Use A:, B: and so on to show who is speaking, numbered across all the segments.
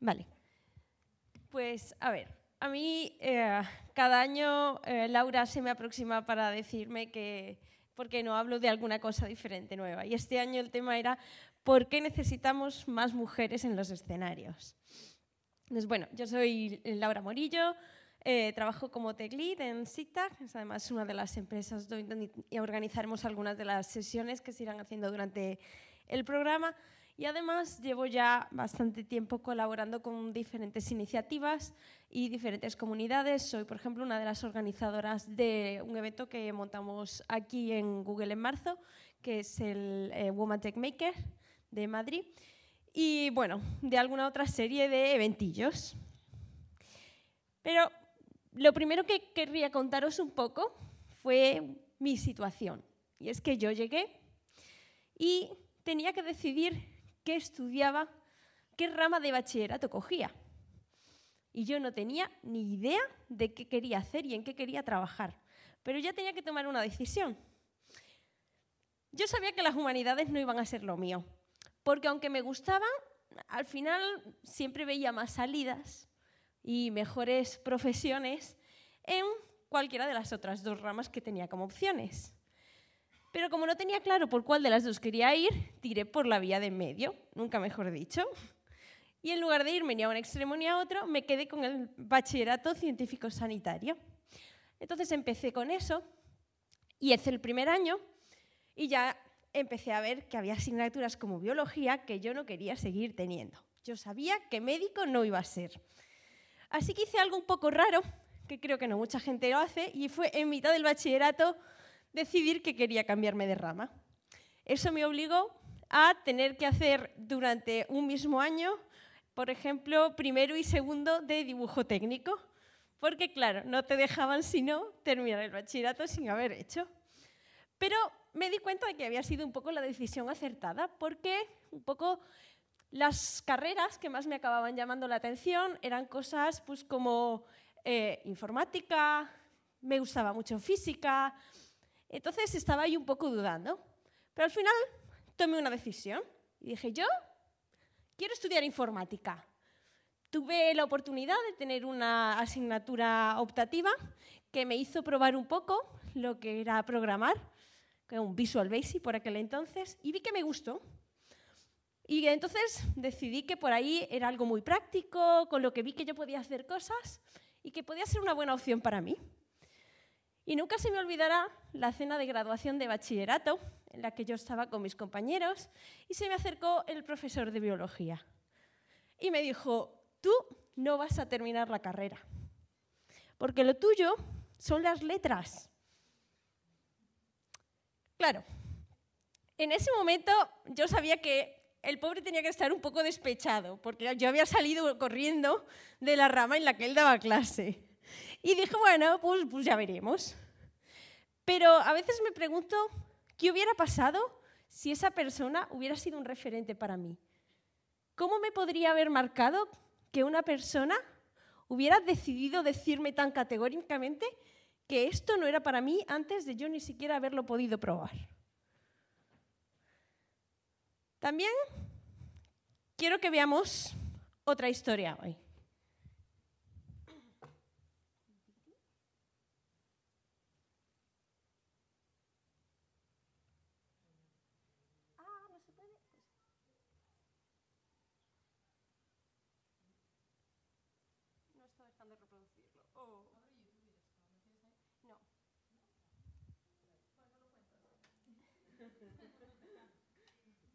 A: Vale. Pues a ver, a mí eh, cada año eh, Laura se me aproxima para decirme que porque no hablo de alguna cosa diferente nueva. Y este año el tema era ¿por qué necesitamos más mujeres en los escenarios? Entonces, bueno, yo soy Laura Morillo, eh, trabajo como tech en SIGTAG, es además una de las empresas donde organizaremos algunas de las sesiones que se irán haciendo durante el programa. Y además llevo ya bastante tiempo colaborando con diferentes iniciativas y diferentes comunidades. Soy, por ejemplo, una de las organizadoras de un evento que montamos aquí en Google en marzo, que es el eh, Woman Tech Maker de Madrid. Y bueno, de alguna otra serie de eventillos. Pero lo primero que querría contaros un poco fue mi situación. Y es que yo llegué y tenía que decidir qué estudiaba, qué rama de bachillerato cogía. Y yo no tenía ni idea de qué quería hacer y en qué quería trabajar. Pero ya tenía que tomar una decisión. Yo sabía que las humanidades no iban a ser lo mío, porque aunque me gustaban, al final siempre veía más salidas y mejores profesiones en cualquiera de las otras dos ramas que tenía como opciones. Pero como no tenía claro por cuál de las dos quería ir, tiré por la vía de medio, nunca mejor dicho. Y en lugar de irme ni a un extremo ni a otro, me quedé con el bachillerato científico-sanitario. Entonces empecé con eso y es el primer año y ya empecé a ver que había asignaturas como biología que yo no quería seguir teniendo. Yo sabía que médico no iba a ser. Así que hice algo un poco raro, que creo que no mucha gente lo hace, y fue en mitad del bachillerato decidir que quería cambiarme de rama. Eso me obligó a tener que hacer durante un mismo año, por ejemplo, primero y segundo de dibujo técnico, porque claro, no te dejaban sino terminar el bachillerato sin haber hecho. Pero me di cuenta de que había sido un poco la decisión acertada, porque un poco las carreras que más me acababan llamando la atención eran cosas pues, como eh, informática, me gustaba mucho física, entonces estaba ahí un poco dudando, pero al final tomé una decisión y dije, yo quiero estudiar informática. Tuve la oportunidad de tener una asignatura optativa que me hizo probar un poco lo que era programar, que un Visual Basic por aquel entonces, y vi que me gustó. Y entonces decidí que por ahí era algo muy práctico, con lo que vi que yo podía hacer cosas y que podía ser una buena opción para mí. Y nunca se me olvidará la cena de graduación de bachillerato, en la que yo estaba con mis compañeros, y se me acercó el profesor de biología. Y me dijo, tú no vas a terminar la carrera, porque lo tuyo son las letras. Claro, en ese momento yo sabía que el pobre tenía que estar un poco despechado, porque yo había salido corriendo de la rama en la que él daba clase. Y dije, bueno, pues, pues ya veremos. Pero a veces me pregunto, ¿qué hubiera pasado si esa persona hubiera sido un referente para mí? ¿Cómo me podría haber marcado que una persona hubiera decidido decirme tan categóricamente que esto no era para mí antes de yo ni siquiera haberlo podido probar? También quiero que veamos otra historia hoy.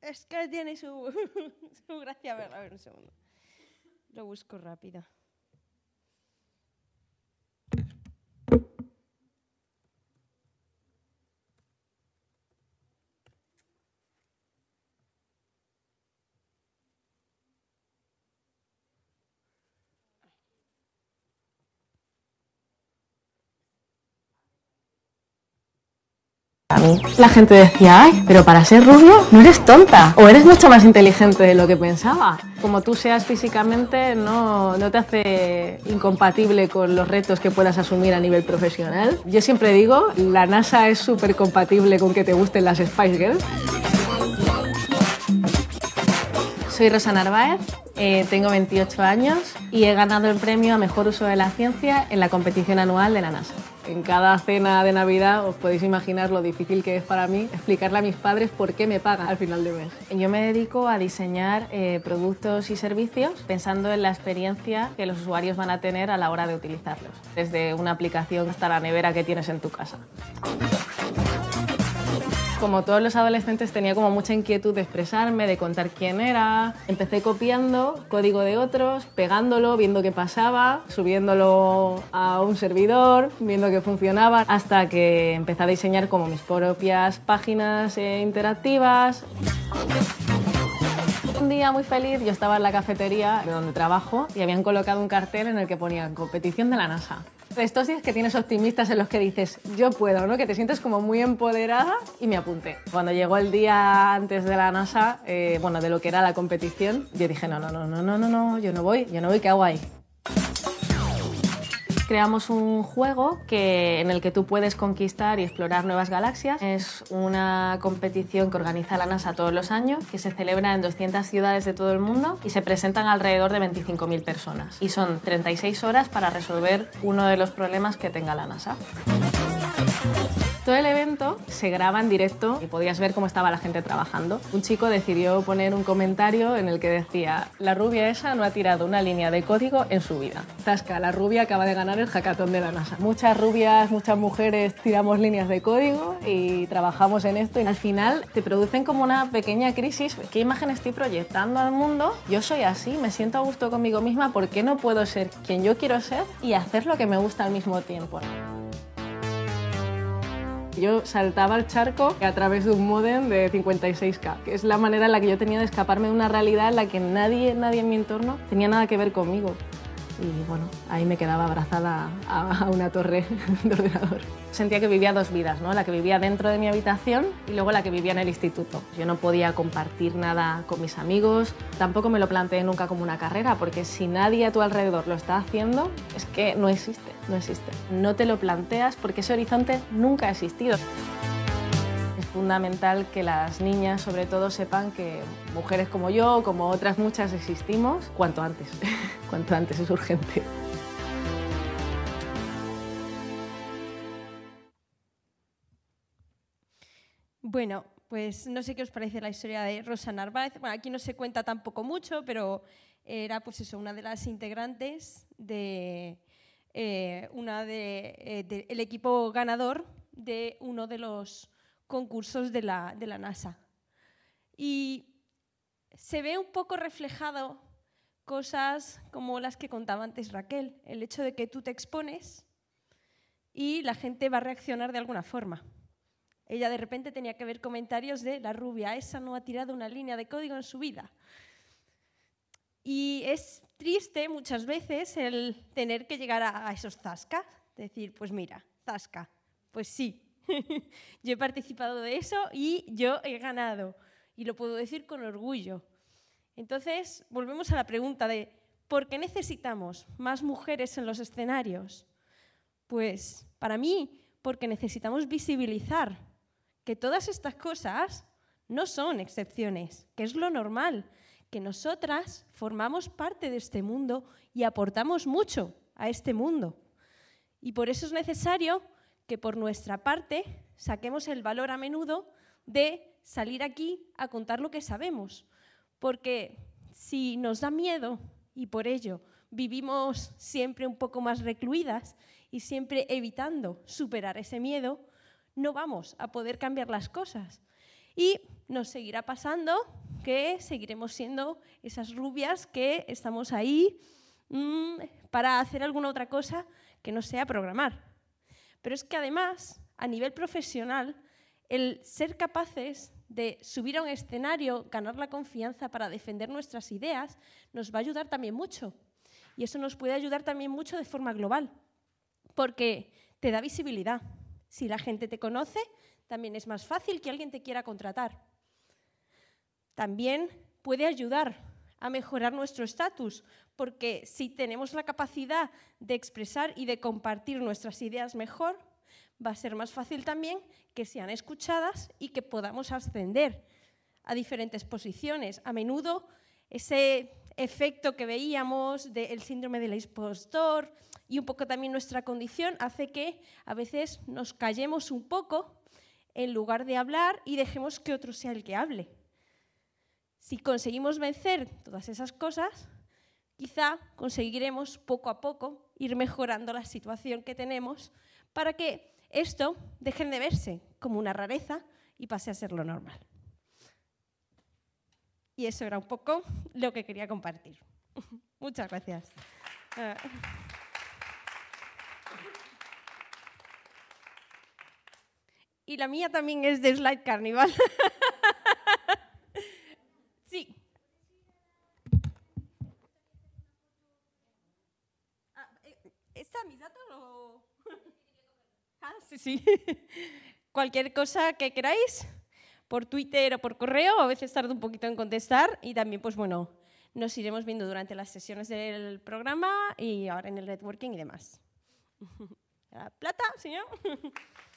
A: Es que tiene su, su gracia. A ver, a ver, un segundo. Lo busco rápido.
B: la gente decía, ay, pero para ser rubio no eres tonta o eres mucho más inteligente de lo que pensaba. Como tú seas físicamente no, no te hace incompatible con los retos que puedas asumir a nivel profesional. Yo siempre digo, la NASA es súper compatible con que te gusten las Spice Girls. Soy Rosa Narváez, eh, tengo 28 años y he ganado el premio a Mejor Uso de la Ciencia en la competición anual de la NASA en cada cena de Navidad os podéis imaginar lo difícil que es para mí explicarle a mis padres por qué me pagan al final de mes. Yo me dedico a diseñar eh, productos y servicios pensando en la experiencia que los usuarios van a tener a la hora de utilizarlos, desde una aplicación hasta la nevera que tienes en tu casa como todos los adolescentes, tenía como mucha inquietud de expresarme, de contar quién era. Empecé copiando código de otros, pegándolo, viendo qué pasaba, subiéndolo a un servidor, viendo qué funcionaba, hasta que empecé a diseñar como mis propias páginas eh, interactivas un día muy feliz, yo estaba en la cafetería de donde trabajo y habían colocado un cartel en el que ponían competición de la NASA. Estos días que tienes optimistas en los que dices, yo puedo, ¿no? Que te sientes como muy empoderada y me apunté. Cuando llegó el día antes de la NASA, eh, bueno, de lo que era la competición, yo dije, no, no, no, no, no, no, no, yo no voy, yo no voy, ¿qué hago ahí? creamos un juego que, en el que tú puedes conquistar y explorar nuevas galaxias. Es una competición que organiza la NASA todos los años, que se celebra en 200 ciudades de todo el mundo y se presentan alrededor de 25.000 personas. Y son 36 horas para resolver uno de los problemas que tenga la NASA. Todo el evento se graba en directo y podías ver cómo estaba la gente trabajando. Un chico decidió poner un comentario en el que decía, la rubia esa no ha tirado una línea de código en su vida. Tasca, la rubia acaba de ganar el jacatón de la NASA. Muchas rubias, muchas mujeres tiramos líneas de código y trabajamos en esto y al final te producen como una pequeña crisis. ¿Qué imagen estoy proyectando al mundo? Yo soy así, me siento a gusto conmigo misma, ¿por qué no puedo ser quien yo quiero ser y hacer lo que me gusta al mismo tiempo? yo saltaba al charco a través de un modem de 56K, que es la manera en la que yo tenía de escaparme de una realidad en la que nadie, nadie en mi entorno tenía nada que ver conmigo y bueno, ahí me quedaba abrazada a, una torre de ordenador. Sentía que vivía dos vidas, ¿no? la que vivía dentro de mi habitación y luego la que vivía en el instituto. Yo no podía compartir nada con mis amigos, tampoco me lo planteé nunca como una carrera, porque si nadie a tu alrededor lo está haciendo, es que no existe, no existe. No te lo planteas porque ese horizonte nunca ha existido fundamental que las niñas sobre todo sepan que mujeres como yo, como otras muchas, existimos cuanto antes, cuanto antes es urgente.
A: Bueno, pues no sé qué os parece la historia de Rosa Narváez. Bueno, aquí no se cuenta tampoco mucho, pero era pues eso, una de las integrantes de, eh, una de eh, el equipo ganador de uno de los concursos de la, de la NASA. Y se ve un poco reflejado cosas como las que contaba antes Raquel, el hecho de que tú te expones y la gente va a reaccionar de alguna forma. Ella de repente tenía que ver comentarios de la rubia, esa no ha tirado una línea de código en su vida. Y es triste muchas veces el tener que llegar a, esos zascas, decir, pues mira, zasca, pues sí, yo he participado de eso y yo he ganado. Y lo puedo decir con orgullo. Entonces, volvemos a la pregunta de, ¿por qué necesitamos más mujeres en los escenarios? Pues para mí, porque necesitamos visibilizar que todas estas cosas no son excepciones, que es lo normal, que nosotras formamos parte de este mundo y aportamos mucho a este mundo. Y por eso es necesario que por nuestra parte saquemos el valor a menudo de salir aquí a contar lo que sabemos. Porque si nos da miedo y por ello vivimos siempre un poco más recluidas y siempre evitando superar ese miedo, no vamos a poder cambiar las cosas. Y nos seguirá pasando que seguiremos siendo esas rubias que estamos ahí mm, para hacer alguna otra cosa que no sea programar. Pero es que además, a nivel profesional, el ser capaces de subir a un escenario, ganar la confianza para defender nuestras ideas, nos va a ayudar también mucho. Y eso nos puede ayudar también mucho de forma global, porque te da visibilidad. Si la gente te conoce, también es más fácil que alguien te quiera contratar. También puede ayudar a mejorar nuestro estatus, porque si tenemos la capacidad de expresar y de compartir nuestras ideas mejor, va a ser más fácil también que sean escuchadas y que podamos ascender a diferentes posiciones. A menudo ese efecto que veíamos del síndrome del impostor y un poco también nuestra condición hace que a veces nos callemos un poco en lugar de hablar y dejemos que otro sea el que hable. Si conseguimos vencer todas esas cosas, quizá conseguiremos poco a poco ir mejorando la situación que tenemos para que esto deje de verse como una rareza y pase a ser lo normal. Y eso era un poco lo que quería compartir. Muchas gracias. Ah. Y la mía también es de Slide Carnival. Sí, sí. Cualquier cosa que queráis, por Twitter o por correo, a veces tardo un poquito en contestar y también, pues bueno, nos iremos viendo durante las sesiones del programa y ahora en el networking y demás. ¿La plata, señor?